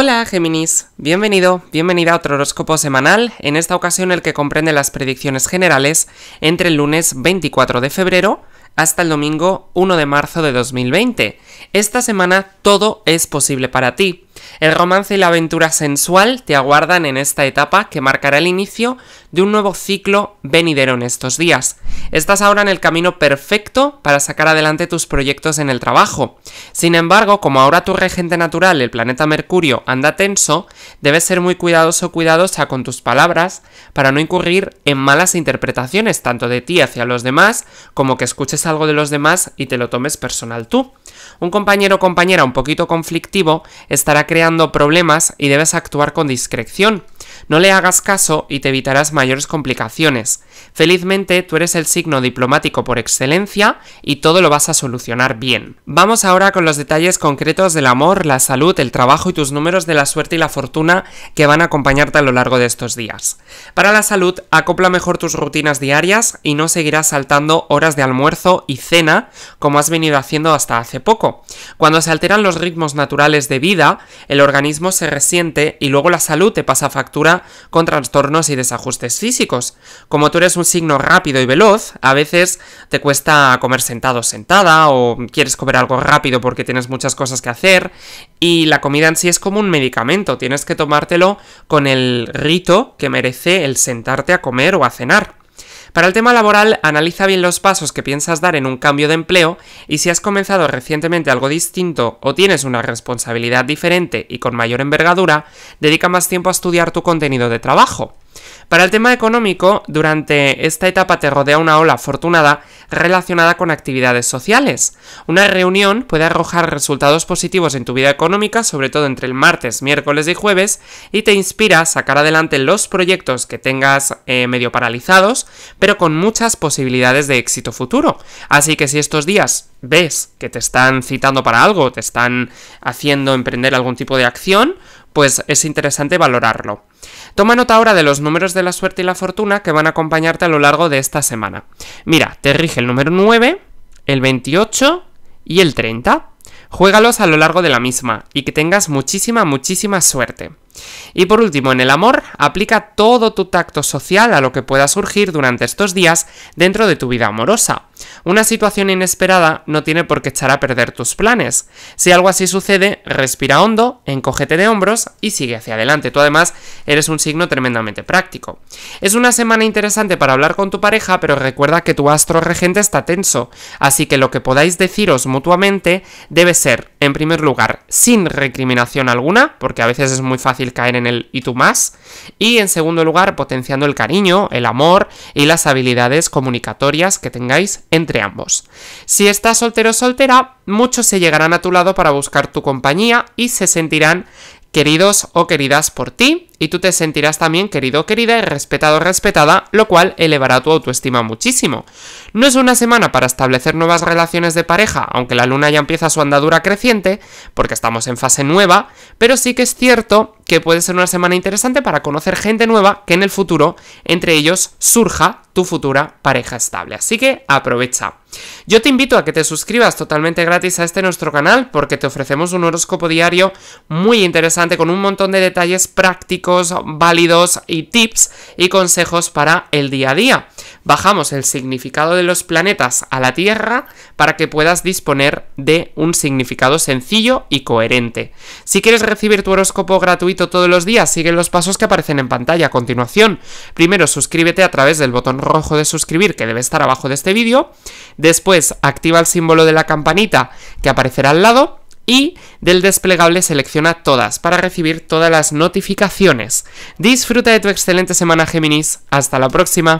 Hola Géminis, bienvenido, bienvenida a otro horóscopo semanal, en esta ocasión el que comprende las predicciones generales entre el lunes 24 de febrero hasta el domingo 1 de marzo de 2020. Esta semana todo es posible para ti. El romance y la aventura sensual te aguardan en esta etapa que marcará el inicio de un nuevo ciclo venidero en estos días. Estás ahora en el camino perfecto para sacar adelante tus proyectos en el trabajo. Sin embargo, como ahora tu regente natural, el planeta Mercurio, anda tenso, debes ser muy cuidadoso cuidadosa con tus palabras para no incurrir en malas interpretaciones tanto de ti hacia los demás como que escuches algo de los demás y te lo tomes personal tú. Un compañero o compañera un poquito conflictivo estará creando problemas y debes actuar con discreción. No le hagas caso y te evitarás mayores complicaciones. Felizmente tú eres el signo diplomático por excelencia y todo lo vas a solucionar bien. Vamos ahora con los detalles concretos del amor, la salud, el trabajo y tus números de la suerte y la fortuna que van a acompañarte a lo largo de estos días. Para la salud, acopla mejor tus rutinas diarias y no seguirás saltando horas de almuerzo y cena como has venido haciendo hasta hace poco. Cuando se alteran los ritmos naturales de vida, el organismo se resiente y luego la salud te pasa factura con trastornos y desajustes físicos. Como tú eres un signo rápido y veloz, a veces te cuesta comer sentado o sentada o quieres comer algo rápido porque tienes muchas cosas que hacer y la comida en sí es como un medicamento, tienes que tomártelo con el rito que merece el sentarte a comer o a cenar. Para el tema laboral, analiza bien los pasos que piensas dar en un cambio de empleo y si has comenzado recientemente algo distinto o tienes una responsabilidad diferente y con mayor envergadura, dedica más tiempo a estudiar tu contenido de trabajo. Para el tema económico, durante esta etapa te rodea una ola afortunada relacionada con actividades sociales. Una reunión puede arrojar resultados positivos en tu vida económica, sobre todo entre el martes, miércoles y jueves, y te inspira a sacar adelante los proyectos que tengas eh, medio paralizados, pero con muchas posibilidades de éxito futuro. Así que si estos días ves que te están citando para algo, te están haciendo emprender algún tipo de acción, pues es interesante valorarlo. Toma nota ahora de los números de la suerte y la fortuna que van a acompañarte a lo largo de esta semana. Mira, te rige el número 9, el 28 y el 30. Juégalos a lo largo de la misma y que tengas muchísima, muchísima suerte. Y por último, en el amor, aplica todo tu tacto social a lo que pueda surgir durante estos días dentro de tu vida amorosa. Una situación inesperada no tiene por qué echar a perder tus planes. Si algo así sucede, respira hondo, encógete de hombros y sigue hacia adelante. Tú además eres un signo tremendamente práctico. Es una semana interesante para hablar con tu pareja, pero recuerda que tu astro regente está tenso, así que lo que podáis deciros mutuamente debe ser en primer lugar, sin recriminación alguna, porque a veces es muy fácil caer en el y tú más, y en segundo lugar, potenciando el cariño, el amor y las habilidades comunicatorias que tengáis entre ambos. Si estás soltero o soltera, muchos se llegarán a tu lado para buscar tu compañía y se sentirán queridos o queridas por ti, y tú te sentirás también querido querida y respetado respetada, lo cual elevará tu autoestima muchísimo. No es una semana para establecer nuevas relaciones de pareja, aunque la luna ya empieza su andadura creciente, porque estamos en fase nueva, pero sí que es cierto que puede ser una semana interesante para conocer gente nueva que en el futuro, entre ellos, surja tu futura pareja estable. Así que aprovecha. Yo te invito a que te suscribas totalmente gratis a este nuestro canal porque te ofrecemos un horóscopo diario muy interesante con un montón de detalles prácticos válidos y tips y consejos para el día a día. Bajamos el significado de los planetas a la Tierra para que puedas disponer de un significado sencillo y coherente. Si quieres recibir tu horóscopo gratuito todos los días, sigue los pasos que aparecen en pantalla a continuación. Primero suscríbete a través del botón rojo de suscribir que debe estar abajo de este vídeo. Después activa el símbolo de la campanita que aparecerá al lado y del desplegable selecciona todas para recibir todas las notificaciones. Disfruta de tu excelente semana Géminis, hasta la próxima.